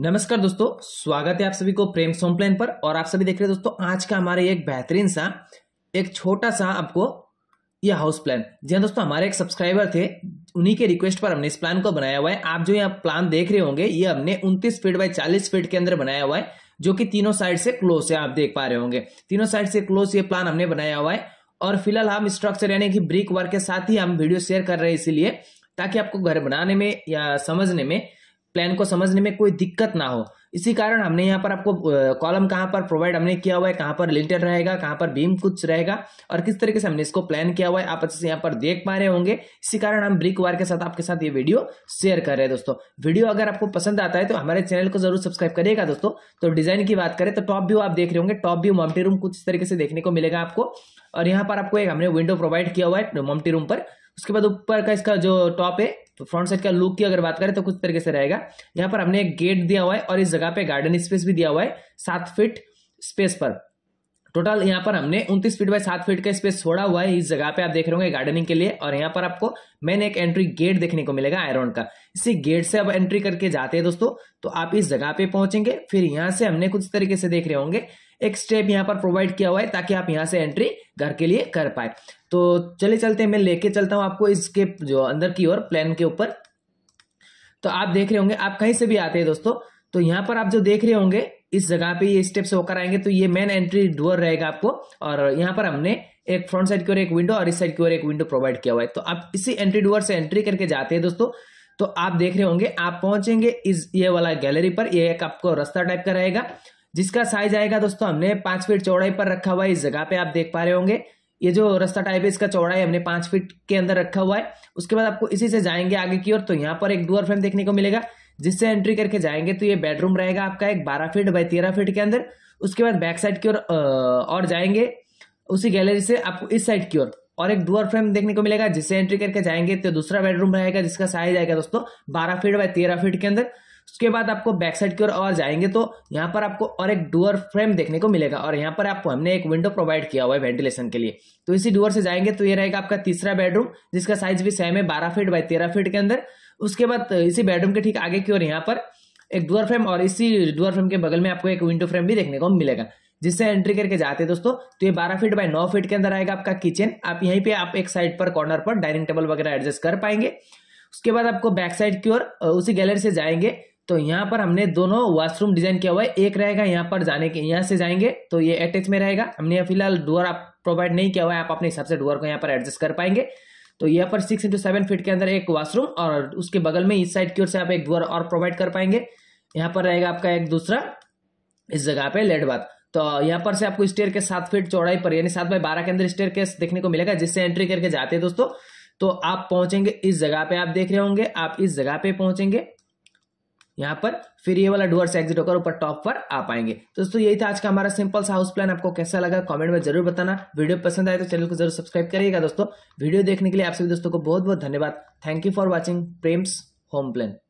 नमस्कार दोस्तों स्वागत है आप सभी को प्रेम सोम पर और आप सभी देख रहे हैं दोस्तों आज का हमारे एक बेहतरीन सा एक छोटा सा आपको यह हाउस प्लान जी हाँ दोस्तों हमारे एक सब्सक्राइबर थे उन्हीं के रिक्वेस्ट पर हमने इस प्लान को बनाया हुआ है आप जो यहाँ प्लान देख रहे होंगे ये हमने उन्तीस फीट बाय चालीस फीट के अंदर बनाया हुआ है जो कि तीनों साइड से क्लोज है आप देख पा रहे होंगे तीनों साइड से क्लोज ये प्लान हमने बनाया हुआ है और फिलहाल हम स्ट्रक्चर यानी कि ब्रिक वर्क के साथ ही हम वीडियो शेयर कर रहे हैं इसीलिए ताकि आपको घर बनाने में या समझने में प्लान को समझने में कोई दिक्कत ना हो इसी कारण हमने यहाँ पर आपको कॉलम कहाँ पर प्रोवाइड हमने किया हुआ है कहाँ पर रिलेटेड रहेगा कहाँ पर बीम कुछ रहेगा और किस तरीके से हमने इसको प्लान किया हुआ है आप अच्छे से यहाँ पर देख पा रहे होंगे इसी कारण हम ब्रिक वार के साथ आपके साथ ये वीडियो शेयर कर रहे हैं दोस्तों वीडियो अगर आपको पसंद आता है तो हमारे चैनल को जरूर सब्सक्राइब करिएगा दोस्तों तो डिजाइन की बात करें तो टॉप व्यू आप देख रहे होंगे टॉप व्यू मोमटी रूम कुछ इस तरीके से देखने को मिलेगा आपको और यहाँ पर आपको एक हमने विंडो प्रोवाइड किया हुआ है मोमटी रूम पर उसके बाद ऊपर का इसका जो टॉप है तो फ्रंट साइड का लुक की अगर बात करें तो कुछ तरीके से रहेगा यहाँ पर हमने एक गेट दिया हुआ है और इस जगह पे गार्डन स्पेस भी दिया हुआ है सात फिट स्पेस पर टोटल यहाँ पर हमने उन्तीस फीट बाय सात फीट का स्पेस छोड़ा हुआ है इस जगह पे आप देख रहे होंगे गार्डनिंग के लिए और यहाँ पर आपको मेन एक एंट्री गेट देखने को मिलेगा आयरन का इसी गेट से अब एंट्री करके जाते हैं दोस्तों तो आप इस जगह पे पहुंचेंगे फिर यहाँ से हमने कुछ तरीके से देख रहे होंगे एक स्टेप यहाँ पर प्रोवाइड किया हुआ है ताकि आप यहाँ से एंट्री घर के लिए कर पाए तो चले चलते मैं लेके चलता हूँ आपको इसके जो अंदर की ओर प्लान के ऊपर तो आप देख रहे होंगे आप कहीं से भी आते हैं दोस्तों तो यहाँ पर आप जो देख रहे होंगे इस जगह पे ये स्टेप्स होकर आएंगे तो ये मेन एंट्री डोर रहेगा आपको और यहाँ पर हमने एक फ्रंट साइड की ओर एक विंडो और इस साइड की ओर एक विंडो प्रोवाइड किया हुआ है तो आप इसी एंट्री डोर से एंट्री करके जाते हैं दोस्तों तो आप देख रहे होंगे आप पहुंचेंगे इस ये वाला गैलरी पर ये एक आपको रास्ता टाइप का रहेगा जिसका साइज आएगा दोस्तों हमने पांच फीट चौड़ाई पर रखा हुआ है इस जगह पे आप देख पा रहे होंगे ये जो रास्ता टाइप है इसका चौड़ाई हमने पांच फीट के अंदर रखा हुआ है उसके बाद आपको इसी से जाएंगे आगे की ओर तो यहाँ पर एक डुअर फ्रेम देखने को मिलेगा जिससे एंट्री करके जाएंगे तो ये बेडरूम रहेगा आपका एक बारह फीट बाई तेरह फीट के अंदर उसके बाद बैक साइड की ओर और, जाएंगे उसी गैलरी से आपको इस साइड की ओर और, एक डोर फ्रेम देखने को मिलेगा जिससे एंट्री करके जाएंगे तो दूसरा बेडरूम रहेगा जिसका साइज आएगा दोस्तों बारह फीट बाय तेरह फीट के अंदर उसके बाद आपको बैक साइड की ओर और, जाएंगे तो यहाँ पर आपको और एक डोर फ्रेम देखने को मिलेगा और यहाँ पर आपको हमने एक विंडो प्रोवाइड किया हुआ है वेंटिलेशन के लिए तो इसी डोर से जाएंगे तो ये रहेगा आपका तीसरा बेडरूम जिसका साइज भी सेम है बारह फीट बाय तेरह फीट के अंदर उसके बाद इसी बेडरूम के ठीक आगे की ओर यहाँ पर एक डुअर फ्रेम और इसी डुअर फ्रेम के बगल में आपको एक विंडो फ्रेम भी देखने को मिलेगा जिससे एंट्री करके जाते हैं दोस्तों तो ये बारह फीट बाय नौ फीट के अंदर आएगा आपका किचन आप यहीं पे आप एक साइड पर कॉर्नर पर डाइनिंग टेबल वगैरह एडजस्ट कर पाएंगे उसके बाद आपको बैक साइड की ओर उसी गैलरी से जाएंगे तो यहाँ पर हमने दोनों वॉशरूम डिजाइन किया हुआ है एक रहेगा यहाँ पर जाने के यहाँ से जाएंगे तो ये अटैच में रहेगा हमने फिलहाल डोर आप प्रोवाइड नहीं किया हुआ है आप अपने हिसाब से डोर को यहाँ पर एडजस्ट कर पाएंगे तो यहाँ पर सिक्स इंटू सेवन फीट के अंदर एक वाशरूम और उसके बगल में इस साइड की ओर से आप एक द्वार और प्रोवाइड कर पाएंगे यहाँ पर रहेगा आपका एक दूसरा इस जगह पे लेट बाथ तो यहाँ पर से आपको स्टेयर के सात फीट चौड़ाई पर यानी सात बाई बारह के अंदर स्टेयर केस देखने को मिलेगा जिससे एंट्री करके जाते हैं दोस्तों तो आप पहुंचेंगे इस जगह पे आप देख रहे होंगे आप इस जगह पे पहुंचेंगे यहाँ पर फिर ये वाला डुअर्स एग्जिट होकर ऊपर टॉप पर आ पाएंगे तो दोस्तों यही था आज का हमारा सिंपल सा हाउस प्लान आपको कैसा लगा कमेंट में जरूर बताना वीडियो पसंद आए तो चैनल को जरूर सब्सक्राइब करिएगा दोस्तों वीडियो देखने के लिए आप सभी दोस्तों को बहुत बहुत धन्यवाद thank you for watching Prem's home plan